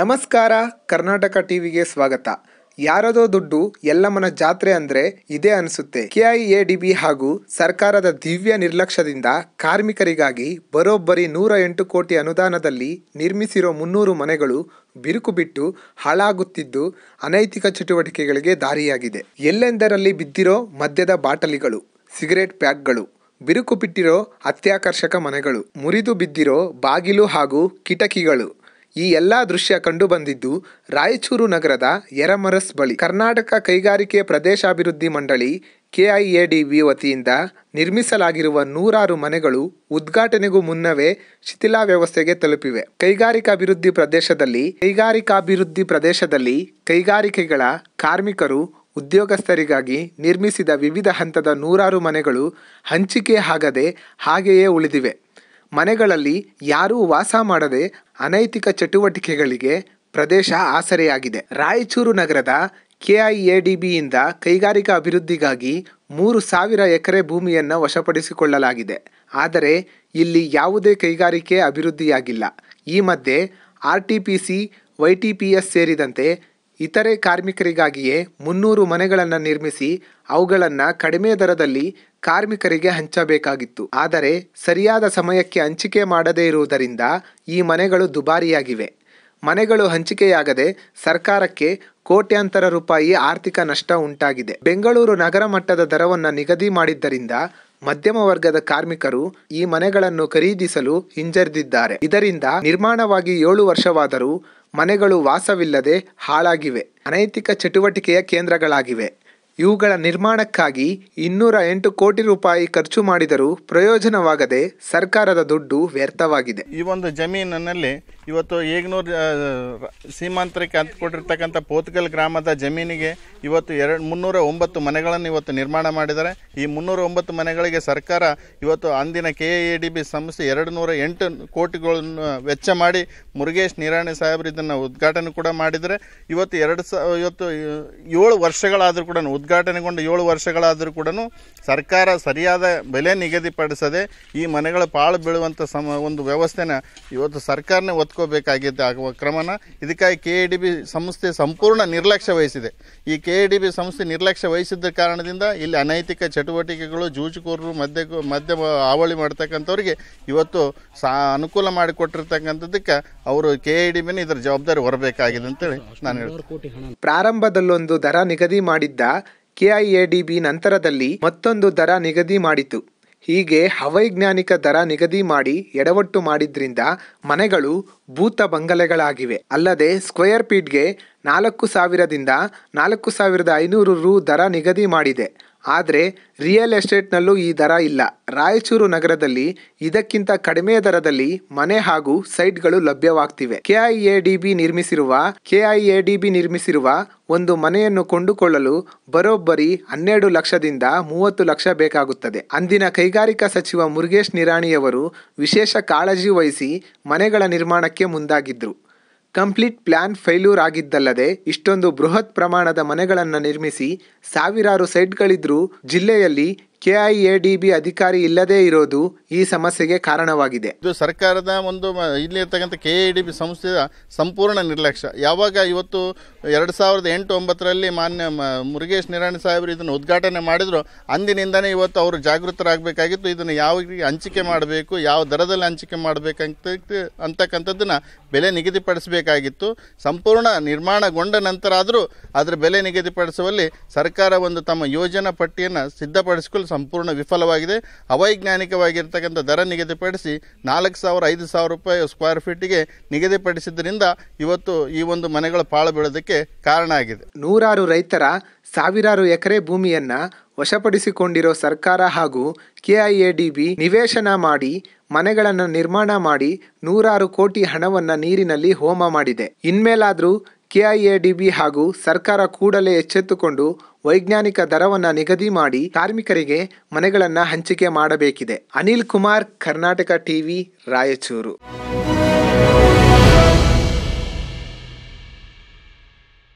ನಮಸ್ಕಾರ ಕರ್ನಾಟಕ ಟಿವಿಗೆ ಸ್ವಾಗತ ಯಾರದೋ ದುಡ್ಡು ಎಲ್ಲಮ್ಮನ ಜಾತ್ರೆ ಅಂದರೆ ಇದೇ ಅನಿಸುತ್ತೆ ಬಿ ಹಾಗೂ ಸರ್ಕಾರದ ದಿವ್ಯ ನಿರ್ಲಕ್ಷ್ಯದಿಂದ ಕಾರ್ಮಿಕರಿಗಾಗಿ ಬರೋಬ್ಬರಿ ನೂರ ಎಂಟು ಕೋಟಿ ಅನುದಾನದಲ್ಲಿ ನಿರ್ಮಿಸಿರೋ ಮುನ್ನೂರು ಮನೆಗಳು ಬಿರುಕು ಬಿಟ್ಟು ಹಾಳಾಗುತ್ತಿದ್ದು ಅನೈತಿಕ ಚಟುವಟಿಕೆಗಳಿಗೆ ದಾರಿಯಾಗಿದೆ ಎಲ್ಲೆಂದರಲ್ಲಿ ಬಿದ್ದಿರೋ ಮದ್ಯದ ಬಾಟಲಿಗಳು ಸಿಗರೇಟ್ ಪ್ಯಾಕ್ಗಳು ಬಿರುಕು ಬಿಟ್ಟಿರೋ ಅತ್ಯಾಕರ್ಷಕ ಮನೆಗಳು ಮುರಿದು ಬಿದ್ದಿರೋ ಬಾಗಿಲು ಹಾಗೂ ಕಿಟಕಿಗಳು ಈ ಎಲ್ಲ ದೃಶ್ಯ ಕಂಡುಬಂದಿದ್ದು ರಾಯಚೂರು ನಗರದ ಯರಮರಸ್ ಬಳಿ ಕರ್ನಾಟಕ ಕೈಗಾರಿಕೆ ಪ್ರದೇಶಾಭಿವೃದ್ಧಿ ಮಂಡಳಿ ಕೆಐಎಡಿಬಿ ವತಿಯಿಂದ ನಿರ್ಮಿಸಲಾಗಿರುವ ನೂರಾರು ಮನೆಗಳು ಉದ್ಘಾಟನೆಗೂ ಮುನ್ನವೇ ಶಿಥಿಲಾ ವ್ಯವಸ್ಥೆಗೆ ತಲುಪಿವೆ ಕೈಗಾರಿಕಾಭಿವೃದ್ಧಿ ಪ್ರದೇಶದಲ್ಲಿ ಕೈಗಾರಿಕಾಭಿವೃದ್ಧಿ ಪ್ರದೇಶದಲ್ಲಿ ಕೈಗಾರಿಕೆಗಳ ಕಾರ್ಮಿಕರು ಉದ್ಯೋಗಸ್ಥರಿಗಾಗಿ ನಿರ್ಮಿಸಿದ ವಿವಿಧ ಹಂತದ ನೂರಾರು ಮನೆಗಳು ಹಂಚಿಕೆ ಆಗದೆ ಹಾಗೆಯೇ ಉಳಿದಿವೆ ಮನೆಗಳಲ್ಲಿ ಯಾರೂ ವಾಸ ಮಾಡದೆ ಅನೈತಿಕ ಚಟುವಟಿಕೆಗಳಿಗೆ ಪ್ರದೇಶ ಆಸರೆಯಾಗಿದೆ ರಾಯಚೂರು ನಗರದ ಕೆಐಎಡಿಬಿಯಿಂದ ಕೈಗಾರಿಕಾ ಅಭಿವೃದ್ಧಿಗಾಗಿ ಮೂರು ಸಾವಿರ ಎಕರೆ ಭೂಮಿಯನ್ನು ವಶಪಡಿಸಿಕೊಳ್ಳಲಾಗಿದೆ ಆದರೆ ಇಲ್ಲಿ ಯಾವುದೇ ಕೈಗಾರಿಕೆ ಅಭಿವೃದ್ಧಿಯಾಗಿಲ್ಲ ಈ ಮಧ್ಯೆ ಆರ್ಟಿಪಿಸಿ ವೈಟಿಪಿಎಸ್ ಸೇರಿದಂತೆ ಇತರೆ ಕಾರ್ಮಿಕರಿಗಾಗಿಯೇ ಮುನ್ನೂರು ಮನೆಗಳನ್ನು ನಿರ್ಮಿಸಿ ಅವುಗಳನ್ನು ಕಡಿಮೆ ದರದಲ್ಲಿ ಕಾರ್ಮಿಕರಿಗೆ ಹಂಚಬೇಕಾಗಿತ್ತು ಆದರೆ ಸರಿಯಾದ ಸಮಯಕ್ಕೆ ಹಂಚಿಕೆ ಮಾಡದೇ ಇರುವುದರಿಂದ ಈ ಮನೆಗಳು ದುಬಾರಿಯಾಗಿವೆ ಮನೆಗಳು ಹಂಚಿಕೆಯಾಗದೆ ಸರ್ಕಾರಕ್ಕೆ ಕೋಟ್ಯಾಂತರ ರೂಪಾಯಿ ಆರ್ಥಿಕ ನಷ್ಟ ಉಂಟಾಗಿದೆ ಬೆಂಗಳೂರು ನಗರ ಮಟ್ಟದ ದರವನ್ನು ನಿಗದಿ ಮಾಡಿದ್ದರಿಂದ ಮಧ್ಯಮ ವರ್ಗದ ಕಾರ್ಮಿಕರು ಈ ಮನೆಗಳನ್ನು ಖರೀದಿಸಲು ಹಿಂಜರಿದಿದ್ದಾರೆ ಇದರಿಂದ ನಿರ್ಮಾಣವಾಗಿ ಏಳು ವರ್ಷವಾದರೂ ಮನೆಗಳು ವಾಸವಿಲ್ಲದೆ ಹಾಳಾಗಿವೆ ಅನೈತಿಕ ಚಟುವಟಿಕೆಯ ಕೇಂದ್ರಗಳಾಗಿವೆ ಇವುಗಳ ನಿರ್ಮಾಣಕ್ಕಾಗಿ ಇನ್ನೂರ ಎಂಟು ಕೋಟಿ ರೂಪಾಯಿ ಖರ್ಚು ಮಾಡಿದರೂ ಪ್ರಯೋಜನವಾಗದೆ ಸರ್ಕಾರದ ದುಡ್ಡು ವ್ಯರ್ಥವಾಗಿದೆ ಈ ಒಂದು ಜಮೀನಿನಲ್ಲಿ ಇವತ್ತು ಏಗ್ನೂರು ಸೀಮಾಂತರಕ್ಕೆ ಅಂತ್ಕೊಂಡಿರ್ತಕ್ಕಂಥ ಪೋತ್ಗಲ್ ಗ್ರಾಮದ ಜಮೀನಿಗೆ ಇವತ್ತು ಎರಡು ಮುನ್ನೂರ ಒಂಬತ್ತು ಮನೆಗಳನ್ನು ಇವತ್ತು ನಿರ್ಮಾಣ ಮಾಡಿದ್ದಾರೆ ಈ ಮುನ್ನೂರ ಒಂಬತ್ತು ಮನೆಗಳಿಗೆ ಸರ್ಕಾರ ಇವತ್ತು ಅಂದಿನ ಕೆ ಎ ಡಿ ಬಿ ಸಂಸ್ಥೆ ಎರಡು ನೂರ ಎಂಟು ಕೋಟಿಗಳನ್ನು ವೆಚ್ಚ ಮಾಡಿ ಮುರುಗೇಶ್ ನಿರಾಣಿ ಸಾಹೇಬ್ರು ಇದನ್ನು ಉದ್ಘಾಟನೆ ಕೂಡ ಮಾಡಿದರೆ ಇವತ್ತು ಎರಡು ಸ ಇವತ್ತು ಏಳು ವರ್ಷಗಳಾದರೂ ಕೂಡ ಉದ್ಘಾಟನೆಗೊಂಡ ಏಳು ವರ್ಷಗಳಾದರೂ ಕೂಡ ಸರ್ಕಾರ ಸರಿಯಾದ ಬೆಲೆ ನಿಗದಿಪಡಿಸದೆ ಈ ಮನೆಗಳ ಪಾಳು ಬೀಳುವಂಥ ಸಮ ಒಂದು ವ್ಯವಸ್ಥೆನ ಇವತ್ತು ಸರ್ಕಾರನೇ ಒತ್ಕೋಬೇಕಾಗಿದೆ ಆಗುವ ಕ್ರಮನ ಇದಕ್ಕಾಗಿ ಕೆ ಡಿ ಬಿ ಸಂಸ್ಥೆ ಸಂಪೂರ್ಣ ನಿರ್ಲಕ್ಷ್ಯ ವಹಿಸಿದೆ ಈ ಕೆ ಡಿ ಬಿ ಸಂಸ್ಥೆ ನಿರ್ಲಕ್ಷ್ಯ ವಹಿಸಿದ್ದ ಕಾರಣದಿಂದ ಇಲ್ಲಿ ಅನೈತಿಕ ಚಟುವಟಿಕೆಗಳು ಜೂಜುಕೋರರು ಮದ್ಯ ಮದ್ಯ ಹಾವಳಿ ಮಾಡ್ತಕ್ಕಂಥವ್ರಿಗೆ ಇವತ್ತು ಸಾ ಅನುಕೂಲ ಮಾಡಿಕೊಟ್ಟಿರ್ತಕ್ಕಂಥದ್ದಕ್ಕೆ ಅವರು ಕೆ ಐ ಡಿ ಬಿನೇ ಇದರ ಜವಾಬ್ದಾರಿ ಹೊರಬೇಕಾಗಿದೆ ಅಂತೇಳಿ ನಾನು ಹೇಳ್ತೀನಿ ಪ್ರಾರಂಭದಲ್ಲೊಂದು ದರ ನಿಗದಿ ಮಾಡಿದ್ದ ಕೆಐಎಡಿಬಿ ನಂತರದಲ್ಲಿ ಮತ್ತೊಂದು ದರ ನಿಗದಿ ಮಾಡಿತು ಹೀಗೆ ಹವೈಜ್ಞಾನಿಕ ದರ ನಿಗದಿ ಮಾಡಿ ಎಡವಟ್ಟು ಮಾಡಿದ್ರಿಂದ ಮನೆಗಳು ಭೂತ ಬಂಗಲೆಗಳಾಗಿವೆ ಅಲ್ಲದೆ ಸ್ಕ್ವೇರ್ ಫೀಟ್ಗೆ ನಾಲ್ಕು ಸಾವಿರದಿಂದ ನಾಲ್ಕು ಸಾವಿರದ ಐನೂರು ರು ದರ ನಿಗದಿ ಮಾಡಿದೆ ಆದರೆ ರಿಯಲ್ ಎಸ್ಟೇಟ್ನಲ್ಲೂ ಈ ದರ ಇಲ್ಲ ರಾಯಚೂರು ನಗರದಲ್ಲಿ ಇದಕ್ಕಿಂತ ಕಡಿಮೆ ದರದಲ್ಲಿ ಮನೆ ಹಾಗೂ ಸೈಟ್ಗಳು ಲಭ್ಯವಾಗ್ತಿವೆ ಕೆಐಎಡಿಬಿ ನಿರ್ಮಿಸಿರುವ ಕೆಐಎಡಿಬಿ ನಿರ್ಮಿಸಿರುವ ಒಂದು ಮನೆಯನ್ನು ಕೊಂಡುಕೊಳ್ಳಲು ಬರೋಬ್ಬರಿ ಹನ್ನೆರಡು ಲಕ್ಷದಿಂದ ಮೂವತ್ತು ಲಕ್ಷ ಬೇಕಾಗುತ್ತದೆ ಅಂದಿನ ಕೈಗಾರಿಕಾ ಸಚಿವ ಮುರುಗೇಶ್ ನಿರಾಣಿಯವರು ವಿಶೇಷ ಕಾಳಜಿ ವಹಿಸಿ ಮನೆಗಳ ನಿರ್ಮಾಣಕ್ಕೆ ಮುಂದಾಗಿದ್ದರು ಕಂಪ್ಲೀಟ್ ಪ್ಲಾನ್ ಫೈಲ್ಯೂರ್ ಆಗಿದ್ದಲ್ಲದೆ ಇಷ್ಟೊಂದು ಬೃಹತ್ ಪ್ರಮಾಣದ ಮನೆಗಳನ್ನು ನಿರ್ಮಿಸಿ ಸಾವಿರಾರು ಸೈಟ್ಗಳಿದ್ರೂ ಜಿಲ್ಲೆಯಲ್ಲಿ ಕೆಐಎಡಿಬಿ ಅಧಿಕಾರಿ ಇಲ್ಲದೇ ಇರೋದು ಈ ಸಮಸ್ಯೆಗೆ ಕಾರಣವಾಗಿದೆ ಇದು ಸರ್ಕಾರದ ಒಂದು ಇಲ್ಲಿ ಇರ್ತಕ್ಕಂಥ ಕೆ ಎ ಡಿ ಬಿ ಸಂಸ್ಥೆಯ ಸಂಪೂರ್ಣ ನಿರ್ಲಕ್ಷ್ಯ ಯಾವಾಗ ಇವತ್ತು ಎರಡು ಸಾವಿರದ ಎಂಟು ಒಂಬತ್ತರಲ್ಲಿ ಮಾನ್ಯ ಮುರುಗೇಶ್ ನಿರಾಣಿ ಸಾಹೇಬರು ಇದನ್ನು ಉದ್ಘಾಟನೆ ಮಾಡಿದ್ರು ಅಂದಿನಿಂದನೇ ಇವತ್ತು ಅವರು ಜಾಗೃತರಾಗಬೇಕಾಗಿತ್ತು ಇದನ್ನು ಯಾವ ಹಂಚಿಕೆ ಮಾಡಬೇಕು ಯಾವ ದರದಲ್ಲಿ ಹಂಚಿಕೆ ಮಾಡಬೇಕಂತ ಅಂತಕ್ಕಂಥದ್ದನ್ನು ಬೆಲೆ ನಿಗದಿಪಡಿಸಬೇಕಾಗಿತ್ತು ಸಂಪೂರ್ಣ ನಿರ್ಮಾಣಗೊಂಡ ನಂತರ ಆದರೂ ಅದರ ಬೆಲೆ ನಿಗದಿಪಡಿಸುವಲ್ಲಿ ಸರ್ಕಾರ ಒಂದು ತಮ್ಮ ಯೋಜನಾ ಪಟ್ಟಿಯನ್ನು ಸಿದ್ಧಪಡಿಸಿಕೊಳ್ಳಲು ಸಂಪೂರ್ಣ ವಿಫಲವಾಗಿದೆ ಅವೈಜ್ಞಾನಿಕವಾಗಿರ್ತಕ್ಕಂಥ ಅಂತಕ್ಕಂಥ ದರ ನಿಗದಿಪಡಿಸಿ ನಾಲ್ಕು ಸಾವಿರ ಐದು ಸಾವಿರ ರೂಪಾಯಿ ಸ್ಕ್ವೇರ್ ಫೀಟಿಗೆ ನಿಗದಿಪಡಿಸಿದ್ದರಿಂದ ಇವತ್ತು ಈ ಒಂದು ಮನೆಗಳು ಪಾಳು ಬೀಳೋದಕ್ಕೆ ಕಾರಣ ಆಗಿದೆ ನೂರಾರು ರೈತರ ಸಾವಿರಾರು ಎಕರೆ ಭೂಮಿಯನ್ನು ವಶಪಡಿಸಿಕೊಂಡಿರೋ ಸರ್ಕಾರ ಹಾಗೂ ಕೆಐಎಡಿಬಿ ನಿವೇಶನ ಮಾಡಿ ಮನೆಗಳನ್ನು ನಿರ್ಮಾಣ ಮಾಡಿ ನೂರಾರು ಕೋಟಿ ಹಣವನ್ನು ನೀರಿನಲ್ಲಿ ಹೋಮ ಮಾಡಿದೆ ಇನ್ಮೇಲಾದರೂ ಕೆಐಎಡಿಬಿ ಹಾಗೂ ಸರ್ಕಾರ ಕೂಡಲೇ ಎಚ್ಚೆತ್ತುಕೊಂಡು ವೈಜ್ಞಾನಿಕ ದರವನ್ನು ನಿಗದಿ ಮಾಡಿ ಕಾರ್ಮಿಕರಿಗೆ ಮನೆಗಳನ್ನು ಹಂಚಿಕೆ ಮಾಡಬೇಕಿದೆ ಅನಿಲ್ ಕುಮಾರ್ ಕರ್ನಾಟಕ ಟಿವಿ ರಾಯಚೂರು